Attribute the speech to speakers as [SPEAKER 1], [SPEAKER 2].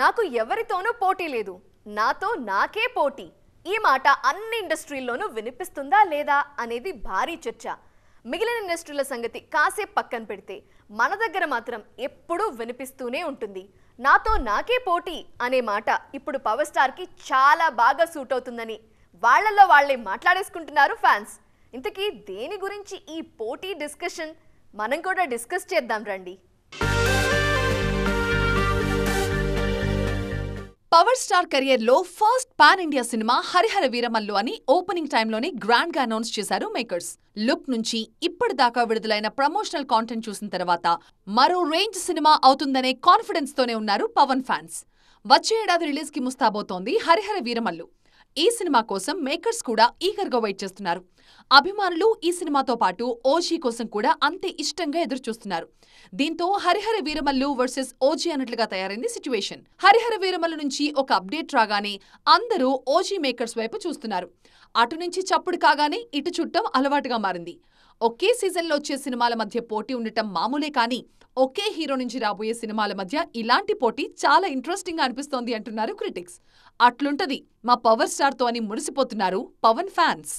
[SPEAKER 1] నాకు ఎవరితోనూ పోటీ లేదు నాతో నాకే పోటీ ఈ మాట అన్ని ఇండస్ట్రీల్లోనూ వినిపిస్తుందా లేదా అనేది భారీ చర్చ మిగిలిన ఇండస్ట్రీల సంగతి కాసేపు పక్కన పెడితే మన దగ్గర మాత్రం ఎప్పుడూ వినిపిస్తూనే ఉంటుంది నాతో నాకే పోటీ అనే మాట ఇప్పుడు పవర్ స్టార్కి చాలా బాగా సూట్ అవుతుందని వాళ్లలో వాళ్లే మాట్లాడేసుకుంటున్నారు ఫ్యాన్స్ ఇంతకీ దేని గురించి ఈ పోటీ డిస్కషన్ మనం కూడా డిస్కస్ చేద్దాం రండి పవర్ స్టార్ కెరియర్ లో first pan India cinema Harihara
[SPEAKER 2] Veeramallu అని ఓపెనింగ్ టైంలోనే గ్రాండ్ గా అనౌన్స్ చేశారు మేకర్స్ లుక్ నుంచి ఇప్పటిదాకా విడుదలైన ప్రమోషనల్ కాంటెంట్ చూసిన తర్వాత మరో రేంజ్ సినిమా అవుతుందనే కాన్ఫిడెన్స్ తోనే ఉన్నారు పవన్ ఫ్యాన్స్ వచ్చే ఏడాది రిలీజ్ కి ముస్తాబోతోంది హరిహర వీరమల్లు ఈ సినిమా కోసం మేకర్స్ కూడా ఈగర్గా వెయిట్ చేస్తున్నారు అభిమానులు ఈ సినిమాతో పాటు ఓజీ కోసం కూడా అంతే ఇష్టంగా ఎదురుచూస్తున్నారు దీంతో హరిహర వీరమల్లు వర్సెస్ ఓజీ అన్నట్లుగా తయారైంది సిచ్యువేషన్ హరిహర వీరమల్లు నుంచి ఒక అప్డేట్ రాగానే అందరూ ఓజీ మేకర్స్ వైపు చూస్తున్నారు అటు నుంచి చప్పుడు కాగానే ఇటు చుట్టం అలవాటుగా మారింది ఒకే సీజన్లో వచ్చే సినిమాల మధ్య పోటీ ఉండటం మామూలే కానీ ఒకే హీరో నుంచి రాబోయే సినిమాల మధ్య ఇలాంటి పోటీ చాలా ఇంట్రెస్టింగ్గా అనిపిస్తోంది అంటున్నారు క్రిటిక్స్ అట్లుంటది మా పవర్ స్టార్తో అని మురిసిపోతున్నారు పవన్ ఫ్యాన్స్